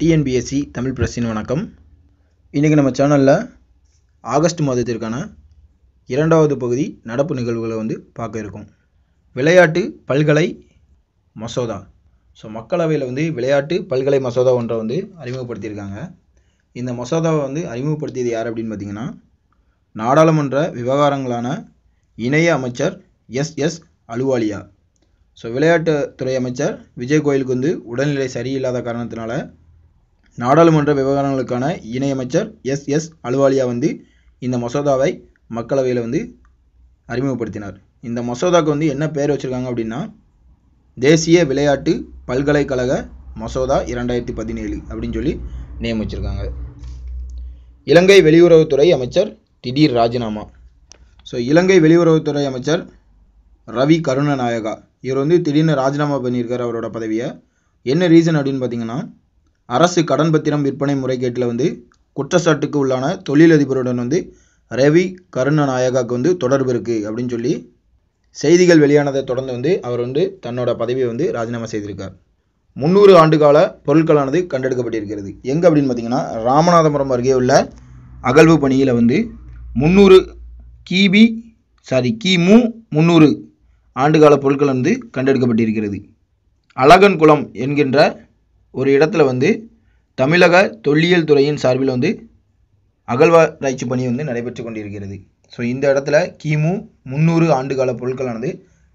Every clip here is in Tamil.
டிஎன்பிஎஸ்சி தமிழ் பிரசின் வணக்கம் இன்றைக்கி நம்ம சேனலில் ஆகஸ்ட் மாதத்திற்கான இரண்டாவது பகுதி நடப்பு நிகழ்வுகளை வந்து பார்க்க இருக்கும் விளையாட்டு பல்கலை மசோதா ஸோ மக்களவையில் வந்து விளையாட்டு பல்கலை மசோதா ஒன்றை வந்து அறிமுகப்படுத்தியிருக்காங்க இந்த மசோதாவை வந்து அறிமுகப்படுத்தியது யார் அப்படின்னு பார்த்தீங்கன்னா நாடாளுமன்ற விவகாரங்களான இணைய அமைச்சர் எஸ் எஸ் அலுவாலியா ஸோ விளையாட்டுத்துறை அமைச்சர் விஜய் கோயலுக்கு வந்து உடல்நிலை சரியில்லாத காரணத்தினால நாடாளுமன்ற விவகாரங்களுக்கான இணையமைச்சர் எஸ் எஸ் அலுவாலியா வந்து இந்த மசோதாவை மக்களவையில் வந்து அறிமுகப்படுத்தினார் இந்த மசோதாவுக்கு வந்து என்ன பேர் வச்சுருக்காங்க அப்படின்னா தேசிய விளையாட்டு பல்கலைக்கழக மசோதா இரண்டாயிரத்தி பதினேழு அப்படின்னு சொல்லி நியமிச்சிருக்காங்க இலங்கை வெளியுறவுத்துறை அமைச்சர் திடீர் ராஜினாமா ஸோ இலங்கை வெளியுறவுத்துறை அமைச்சர் ரவி கருணநாயகா இவர் வந்து திடீர்னு ராஜினாமா பண்ணியிருக்கார் அவரோட பதவியை என்ன ரீசன் அப்படின்னு பார்த்தீங்கன்னா அரசு கடன் பத்திரம் விற்பனை முறைகேட்டில் வந்து குற்றச்சாட்டுக்கு உள்ளான தொழிலதிபருடன் வந்து ரவி கருணநாயகாவுக்கு வந்து தொடர்பு இருக்குது அப்படின்னு சொல்லி செய்திகள் வெளியானதை தொடர்ந்து வந்து அவர் வந்து தன்னோட பதவியை வந்து ராஜினாமா செய்திருக்கார் முந்நூறு ஆண்டுகால பொருட்களானது கண்டெடுக்கப்பட்டிருக்கிறது எங்கே அப்படின்னு பார்த்தீங்கன்னா ராமநாதபுரம் அருகே உள்ள அகழ்வு பணியில் வந்து முந்நூறு கிபி சாரி கிமு முந்நூறு ஆண்டுகால பொருட்கள் வந்து கண்டெடுக்கப்பட்டிருக்கிறது குளம் என்கின்ற ஒரு இடத்துல வந்து தமிழக தொல்லியல் துறையின் சார்பில் வந்து அகழ்வாராய்ச்சி பணி வந்து நடைபெற்று கொண்டிருக்கிறது ஸோ இந்த இடத்துல கிமு முந்நூறு ஆண்டுகால பொருட்களானது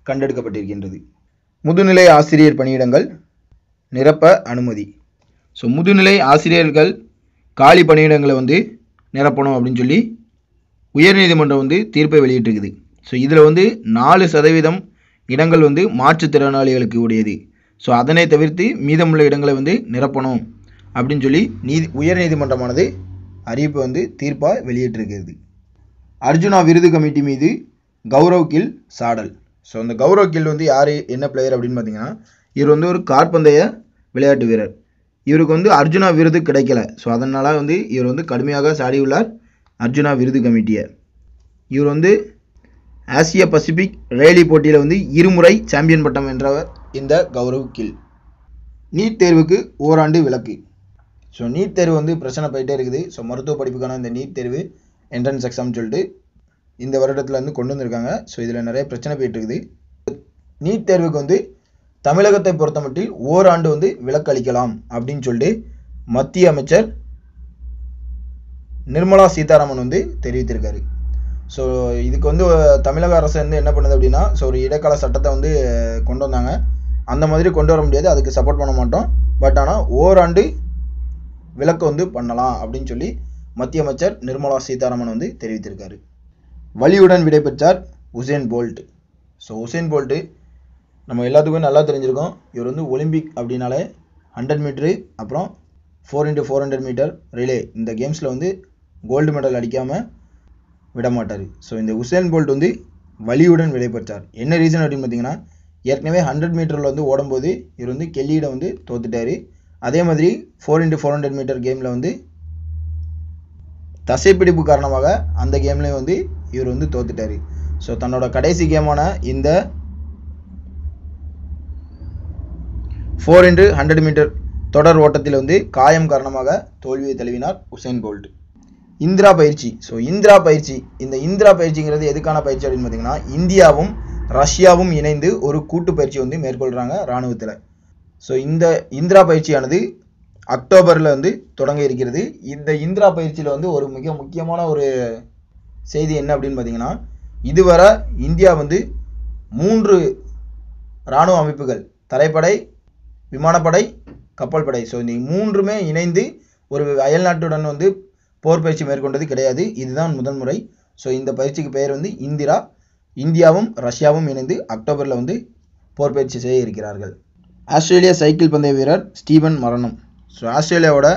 கண்டெடுக்கப்பட்டிருக்கின்றது முதுநிலை ஆசிரியர் பணியிடங்கள் நிரப்ப அனுமதி ஸோ முதுநிலை ஆசிரியர்கள் காலி பணியிடங்களை வந்து நிரப்பணும் அப்படின்னு சொல்லி உயர்நீதிமன்றம் வந்து தீர்ப்பை வெளியிட்டிருக்குது ஸோ இதில் வந்து நாலு சதவீதம் இடங்கள் வந்து மாற்றுத்திறனாளிகளுக்கு உடையது ஸோ அதனை தவிர்த்து மீதமுள்ள இடங்களை வந்து நிரப்பணும் அப்படின்னு சொல்லி நீதி உயர் நீதிமன்றமானது அறிவிப்பை வந்து தீர்ப்பாக வெளியிட்டிருக்கிறது அர்ஜுனா விருது கமிட்டி மீது கௌரவ் கில் சாடல் ஸோ அந்த கௌரவ் கில் வந்து யார் என்ன பிளேயர் அப்படின்னு பார்த்தீங்கன்னா இவர் வந்து ஒரு கார்பந்தய விளையாட்டு வீரர் இவருக்கு வந்து அர்ஜுனா விருது கிடைக்கல ஸோ அதனால் வந்து இவர் வந்து கடுமையாக சாடியுள்ளார் அர்ஜுனா விருது கமிட்டியை இவர் வந்து ஆசிய பசிபிக் ரேலி போட்டியில் வந்து இருமுறை சாம்பியன் பட்டம் வென்றவர் இந்த கில் நீட் தேர்வுக்கு ஓராண்டு விலக்கு ஸோ நீட் தேர்வு வந்து பிரச்சனை போயிட்டே இருக்குது ஸோ மருத்துவ படிப்புக்கான இந்த நீட் தேர்வு என்ட்ரன்ஸ் எக்ஸாம் சொல்லிட்டு இந்த வருடத்தில் வந்து கொண்டு வந்திருக்காங்க ஸோ இதில் நிறைய பிரச்சனை போயிட்டு இருக்குது நீட் தேர்வுக்கு வந்து தமிழகத்தை பொறுத்த மட்டில் ஓராண்டு வந்து விலக்கு அளிக்கலாம் அப்படின்னு சொல்லிட்டு மத்திய அமைச்சர் நிர்மலா சீதாராமன் வந்து தெரிவித்திருக்காரு ஸோ இதுக்கு வந்து தமிழக அரசு வந்து என்ன பண்ணுது அப்படின்னா ஸோ ஒரு இடைக்கால சட்டத்தை வந்து கொண்டு வந்தாங்க அந்த மாதிரி கொண்டு வர முடியாது அதுக்கு சப்போர்ட் பண்ண மாட்டோம் பட் ஆனால் ஓராண்டு விளக்கு வந்து பண்ணலாம் அப்படின்னு சொல்லி மத்திய அமைச்சர் நிர்மலா சீதாராமன் வந்து தெரிவித்திருக்காரு வலியுடன் விடைபெற்றார் Usain Bolt so Usain Bolt நம்ம எல்லாத்துக்கும் நல்லா தெரிஞ்சிருக்கோம் இவர் வந்து ஒலிம்பிக் அப்படின்னாலே ஹண்ட்ரட் மீட்ரு அப்புறம் four into four hundred metre relay இந்த கேம்ஸில் வந்து கோல்டு மெடல் அடிக்காமல் விடமாட்டார் ஸோ இந்த உசேன் போல்ட் வந்து வலியுடன் விடைபெற்றார் என்ன ரீசன் அப்படின்னு பார்த்தீங்கன்னா ஏற்கனவே ஹண்ட்ரட் மீட்டரில் வந்து ஓடும்போது இவர் வந்து கெல்லியிட வந்து தோத்துட்டார் அதே மாதிரி four into four hundred metre கேமில் வந்து தசைப்பிடிப்பு காரணமாக அந்த கேம்லேயும் வந்து இவர் வந்து தோத்துட்டார் ஸோ தன்னோட கடைசி கேமான இந்த ஃபோர் இன்ட்டு ஹண்ட்ரட் மீட்டர் தொடர் ஓட்டத்தில் வந்து காயம் காரணமாக தோல்வியை தழுவினார் உசேன் போல்ட் இந்திரா பயிற்சி ஸோ இந்திரா பயிற்சி இந்த இந்திரா பயிற்சிங்கிறது எதுக்கான பயிற்சி அப்படின்னு பார்த்தீங்கன்னா இந்தியாவும் ரஷ்யாவும் இணைந்து ஒரு கூட்டு பயிற்சி வந்து மேற்கொள்கிறாங்க இராணுவத்தில் ஸோ இந்த இந்திரா பயிற்சியானது அக்டோபரில் வந்து தொடங்க இருக்கிறது இந்த இந்திரா பயிற்சியில் வந்து ஒரு மிக முக்கியமான ஒரு செய்தி என்ன அப்படின்னு பார்த்தீங்கன்னா இதுவரை இந்தியா வந்து மூன்று இராணுவ அமைப்புகள் தரைப்படை விமானப்படை கப்பல் படை ஸோ இந்த மூன்றுமே இணைந்து ஒரு அயல்நாட்டுடன் வந்து போர் பயிற்சி மேற்கொண்டது கிடையாது இதுதான் முதன்முறை ஸோ இந்த பயிற்சிக்கு பெயர் வந்து இந்திரா இந்தியாவும் ரஷ்யாவும் இணைந்து அக்டோபரில் வந்து போர் பயிற்சி செய்ய இருக்கிறார்கள் ஆஸ்திரேலிய சைக்கிள் பந்தய வீரர் ஸ்டீபன் மரணம் ஸோ ஆஸ்திரேலியாவோட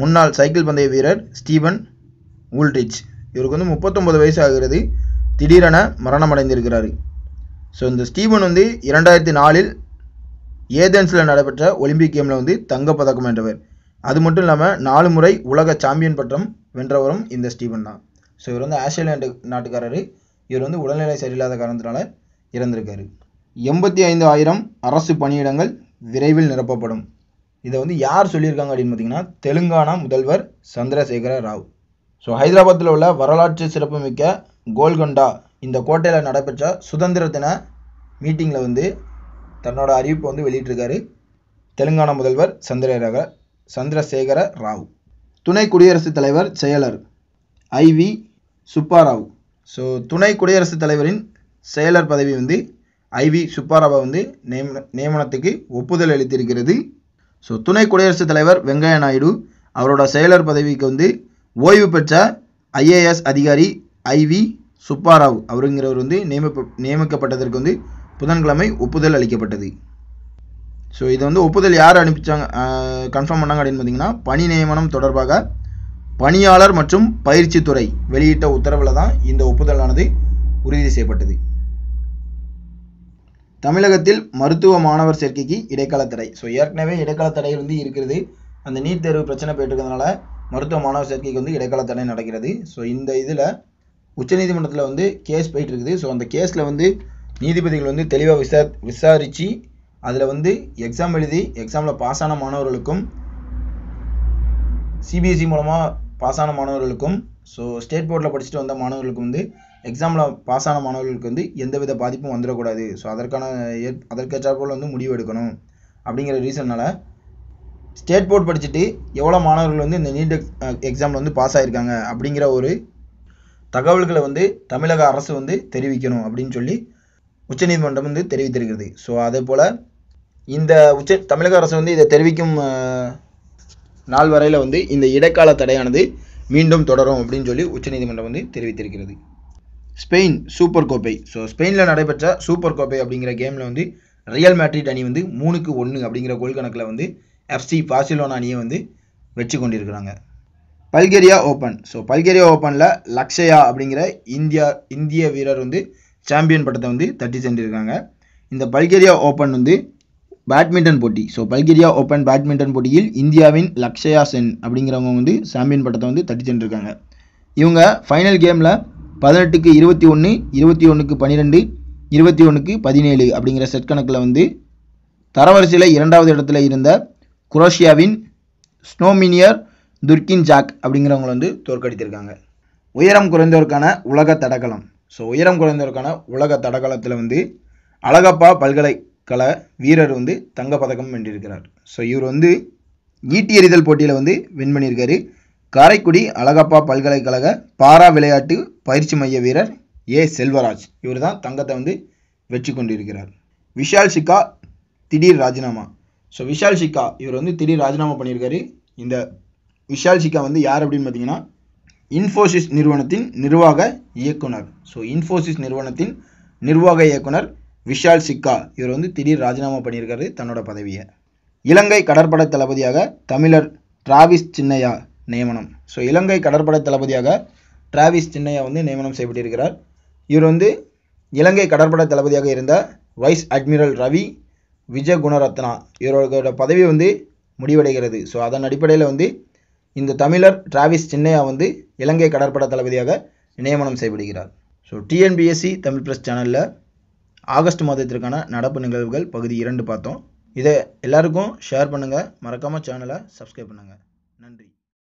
முன்னாள் சைக்கிள் பந்தய வீரர் ஸ்டீபன் ஊல்ட்ரிச் இவருக்கு வந்து முப்பத்தொம்பது வயசு ஆகிறது திடீரென மரணமடைந்திருக்கிறார் ஸோ இந்த ஸ்டீபன் வந்து இரண்டாயிரத்தி நாலில் ஏதென்ஸில் நடைபெற்ற ஒலிம்பிக் கேமில் வந்து தங்கப்பதக்கம் வென்றவர் அது மட்டும் இல்லாமல் நாலு முறை உலக சாம்பியன் பட்டம் வென்றவரும் இந்த ஸ்டீபன் தான் ஸோ இவர் வந்து ஆஸ்திரேலியா நாட்டுக்காரரு இவர் வந்து உடல்நிலை சரியில்லாத காரணத்தினால இறந்திருக்காரு எண்பத்தி ஐந்து ஆயிரம் அரசு பணியிடங்கள் விரைவில் நிரப்பப்படும் இதை வந்து யார் சொல்லியிருக்காங்க அப்படின்னு பார்த்தீங்கன்னா தெலுங்கானா முதல்வர் சந்திரசேகர ராவ் ஸோ ஹைதராபாத்தில் உள்ள வரலாற்று சிறப்புமிக்க கோல்கொண்டா இந்த கோட்டையில் நடைபெற்ற சுதந்திர தின மீட்டிங்கில் வந்து தன்னோட அறிவிப்பை வந்து வெளியிட்டிருக்காரு தெலுங்கானா முதல்வர் சந்திரரக சந்திரசேகர ராவ் துணை குடியரசுத் தலைவர் செயலர் ஐவி சுப்பாராவ் ஸோ துணை குடியரசுத் தலைவரின் செயலர் பதவி வந்து ஐவி சுப்பாராவை வந்து நியமன நியமனத்துக்கு ஒப்புதல் அளித்திருக்கிறது ஸோ துணை குடியரசுத் தலைவர் வெங்கையா நாயுடு அவரோட செயலர் பதவிக்கு வந்து ஓய்வு பெற்ற ஐஏஎஸ் அதிகாரி ஐவி சுப்பாராவ் அவருங்கிறவர் வந்து நியமிப்ப நியமிக்கப்பட்டதற்கு வந்து புதன்கிழமை ஒப்புதல் அளிக்கப்பட்டது ஸோ இதை வந்து ஒப்புதல் யார் அனுப்பிச்சாங்க கன்ஃபார்ம் பண்ணாங்க அப்படின்னு பார்த்தீங்கன்னா பணி நியமனம் தொடர்பாக பணியாளர் மற்றும் பயிற்சித்துறை வெளியிட்ட உத்தரவில் தான் இந்த ஒப்புதலானது உறுதி செய்யப்பட்டது தமிழகத்தில் மருத்துவ மாணவர் சேர்க்கைக்கு இடைக்கால தடை ஸோ ஏற்கனவே இடைக்கால தடை வந்து இருக்கிறது அந்த நீட் தேர்வு பிரச்சனை போயிட்டுருக்கிறதுனால மருத்துவ மாணவர் சேர்க்கைக்கு வந்து இடைக்கால தடை நடக்கிறது ஸோ இந்த இதில் உச்சநீதிமன்றத்தில் வந்து கேஸ் போயிட்டு இருக்குது ஸோ அந்த கேஸில் வந்து நீதிபதிகள் வந்து தெளிவாக விசா விசாரித்து அதில் வந்து எக்ஸாம் எழுதி எக்ஸாமில் பாஸ் ஆன மாணவர்களுக்கும் சிபிஎஸ்சி மூலமாக பாஸ் ஆன மாணவர்களுக்கும் ஸோ ஸ்டேட் போர்டில் படிச்சுட்டு வந்த மாணவர்களுக்கும் வந்து எக்ஸாமில் பாஸ் ஆன மாணவர்களுக்கு வந்து எந்தவித பாதிப்பும் வந்துடக்கூடாது ஸோ அதற்கான ஏற் அதற்கேற்றாற்போல் வந்து முடிவு எடுக்கணும் அப்படிங்கிற ரீசன்னால் ஸ்டேட் போர்ட் படிச்சுட்டு எவ்வளோ மாணவர்கள் வந்து இந்த நீட் எக்ஸாமில் வந்து பாஸ் ஆகியிருக்காங்க அப்படிங்கிற ஒரு தகவல்களை வந்து தமிழக அரசு வந்து தெரிவிக்கணும் அப்படின்னு சொல்லி உச்சநீதிமன்றம் வந்து தெரிவித்திருக்கிறது ஸோ அதே போல் இந்த உச்ச தமிழக அரசு வந்து இதை தெரிவிக்கும் நாள் வரையில் வந்து இந்த இடைக்கால தடையானது மீண்டும் தொடரும் அப்படின்னு சொல்லி உச்சநீதிமன்றம் வந்து தெரிவித்திருக்கிறது ஸ்பெயின் சூப்பர் கோப்பை ஸோ ஸ்பெயினில் நடைபெற்ற சூப்பர் கோப்பை அப்படிங்கிற கேமில் வந்து ரியல் மேட்ரிட் அணி வந்து மூணுக்கு ஒன்று அப்படிங்கிற கோல் கணக்கில் வந்து எஃப்சி பார்சிலோனா அணியை வந்து வெற்றி கொண்டிருக்கிறாங்க பல்கேரியா ஓப்பன் ஸோ பல்கேரியா ஓப்பனில் லக்ஷயா அப்படிங்கிற இந்தியா இந்திய வீரர் வந்து சாம்பியன் பட்டத்தை வந்து தட்டி சென்றிருக்காங்க இந்த பல்கேரியா ஓப்பன் வந்து பேட்மிண்டன் போட்டி ஸோ பல்கேரியா ஓப்பன் பேட்மிண்டன் போட்டியில் இந்தியாவின் லக்ஷயா சென் அப்படிங்கிறவங்க வந்து சாம்பியன் பட்டத்தை வந்து தட்டி சென்றிருக்காங்க இவங்க ஃபைனல் கேமில் பதினெட்டுக்கு இருபத்தி ஒன்று இருபத்தி ஒன்றுக்கு பன்னிரெண்டு இருபத்தி ஒன்றுக்கு பதினேழு அப்படிங்கிற செட் கணக்கில் வந்து தரவரிசையில் இரண்டாவது இடத்துல இருந்த குரோஷியாவின் ஸ்னோமினியர் துர்கின் ஜாக் அப்படிங்கிறவங்க வந்து தோற்கடித்திருக்காங்க உயரம் குறைந்தோருக்கான உலக தடகளம் ஸோ உயரம் குறைந்தோருக்கான உலக தடகளத்தில் வந்து அழகப்பா பல்கலை கல வீரர் வந்து தங்கப்பதக்கம் வென்றிருக்கிறார் ஸோ இவர் வந்து ஈட்டி எறிதல் போட்டியில் வந்து வின் பண்ணியிருக்காரு காரைக்குடி அழகப்பா பல்கலைக்கழக பாரா விளையாட்டு பயிற்சி மைய வீரர் ஏ செல்வராஜ் இவர் தான் தங்கத்தை வந்து வெற்றி கொண்டிருக்கிறார் விஷால் சிக்கா திடீர் ராஜினாமா ஸோ விஷால் சிக்கா இவர் வந்து திடீர் ராஜினாமா பண்ணியிருக்காரு இந்த விஷால் சிக்கா வந்து யார் அப்படின்னு பார்த்தீங்கன்னா இன்ஃபோசிஸ் நிறுவனத்தின் நிர்வாக இயக்குனர் ஸோ இன்ஃபோசிஸ் நிறுவனத்தின் நிர்வாக இயக்குனர் விஷால் சிக்கா இவர் வந்து திடீர் ராஜினாமா பண்ணியிருக்காரு தன்னோட பதவியை இலங்கை கடற்படை தளபதியாக தமிழர் டிராவிஸ் சின்னையா நியமனம் ஸோ இலங்கை கடற்படை தளபதியாக டிராவிஸ் சின்னையா வந்து நியமனம் செய்யப்பட்டிருக்கிறார் இவர் வந்து இலங்கை கடற்படை தளபதியாக இருந்த வைஸ் அட்மிரல் ரவி விஜய் குணரத்னா இவரோட பதவி வந்து முடிவடைகிறது ஸோ அதன் அடிப்படையில் வந்து இந்த தமிழர் டிராவிஸ் சின்னையா வந்து இலங்கை கடற்படை தளபதியாக நியமனம் செய்யப்படுகிறார் ஸோ டிஎன்பிஎஸ்சி தமிழ் ப்ரெஸ் சேனலில் ஆகஸ்ட் மாதத்திற்கான நடப்பு நிகழ்வுகள் பகுதி இரண்டு பார்த்தோம் இதை எல்லாருக்கும் ஷேர் பண்ணுங்கள் மறக்காமல் சேனலை சப்ஸ்கிரைப் பண்ணுங்கள் நன்றி